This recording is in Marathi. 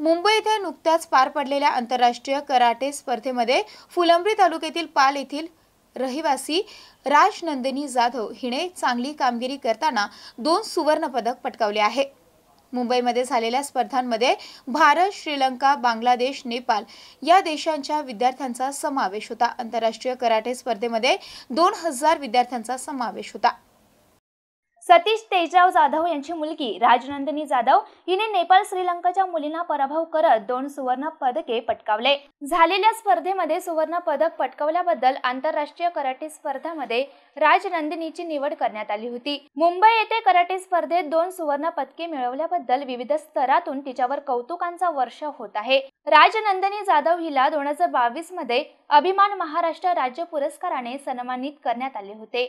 मुंबई येथे नुकत्याच पार पडलेल्या आंतरराष्ट्रीय कराटे स्पर्धेमध्ये फुलंब्री तालुक्यातील पाल येथील रहिवासी राजनंदिनी जाधव हिने चांगली कामगिरी करताना दोन सुवर्ण पदक पटकावले आहे मुंबईमध्ये झालेल्या स्पर्धांमध्ये भारत श्रीलंका बांगलादेश नेपाळ या देशांच्या विद्यार्थ्यांचा समावेश होता आंतरराष्ट्रीय कराटे स्पर्धेमध्ये दोन हजार विद्यार्थ्यांचा समावेश होता सतीश तेजराव जाधव यांची मुलगी राजनंदिनी जाधव हिने नेपाळ श्रीलंकाच्या मुलींना पराभव करत दोन सुवर्ण पदके पटकावले झालेल्या स्पर्धेमध्ये सुवर्ण पदक पटकावल्याबद्दल आंतरराष्ट्रीय कराटे स्पर्धामध्ये राजनंदिनीची निवड करण्यात आली होती मुंबई येथे कराटे स्पर्धेत दोन सुवर्ण पदके मिळवल्याबद्दल विविध स्तरातून तिच्यावर कौतुकांचा वर्ष होत आहे राजनंदिनी जाधव हिला दोन हजार बावीस मध्ये अभिमान महाराष्ट्र राज्य पुरस्काराने सन्मानित करण्यात आले होते